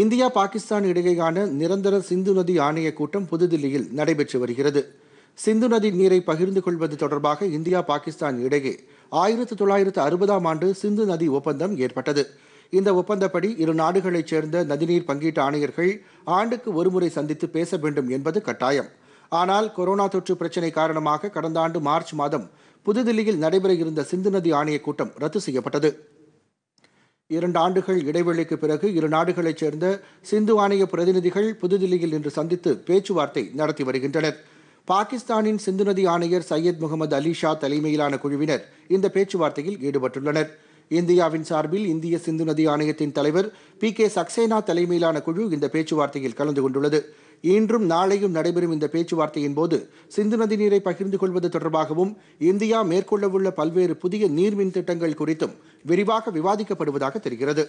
India Pakistan இடையேயான நிரந்தர சிந்து நதி ஆணைய கூட்டம் புதுதில்லியில் நடைபெற்று வருகிறது சிந்து நதி நீரை பகிர்ந்து கொள்வது தொடர்பாக இந்தியா பாகிஸ்தான் இடையே ஆயிரத்து தொள்ளாயிரத்து அறுபதாம் ஆண்டு சிந்து நதி ஒப்பந்தம் ஏற்பட்டது இந்த ஒப்பந்தப்படி இரு நாடுகளைச் சேர்ந்த நதிநீர் பங்கீட்டு ஆணையர்கள் ஆண்டுக்கு ஒருமுறை சந்தித்து பேச வேண்டும் என்பது கட்டாயம் ஆனால் கொரோனா தொற்று பிரச்சினை காரணமாக கடந்த ஆண்டு மார்ச் மாதம் புதுதில்லியில் நடைபெற இருந்த சிந்து நதி ஆணைய கூட்டம் ரத்து செய்யப்பட்டது இரண்டு ஆண்டுகள் இடைவெளிக்கு பிறகு இரு நாடுகளைச் சேர்ந்த சிந்து ஆணைய பிரதிநிதிகள் புதுதில்லியில் இன்று சந்தித்து பேச்சுவார்த்தை நடத்தி வருகின்றனர் பாகிஸ்தானின் சிந்து நதி ஆணையர் சையத் முகமது அலி ஷா தலைமையிலான குழுவினர் இந்த பேச்சுவார்த்தையில் ஈடுபட்டுள்ளனர் இந்தியாவின் சார்பில் இந்திய சிந்து நதி ஆணையத்தின் தலைவர் பி கே சக்சேனா தலைமையிலான குழு இந்த பேச்சுவார்த்தையில் கலந்து கொண்டுள்ளது இன்றும் நாளையும் நடைபெறும் இந்த பேச்சுவார்த்தையின் போது சிந்து நதி நீரை பகிர்ந்து கொள்வது தொடர்பாகவும் இந்தியா மேற்கொள்ளவுள்ள பல்வேறு புதிய நீர்மின் திட்டங்கள் குறித்தும் விரிவாக விவாதிக்கப்படுவதாக தெரிகிறது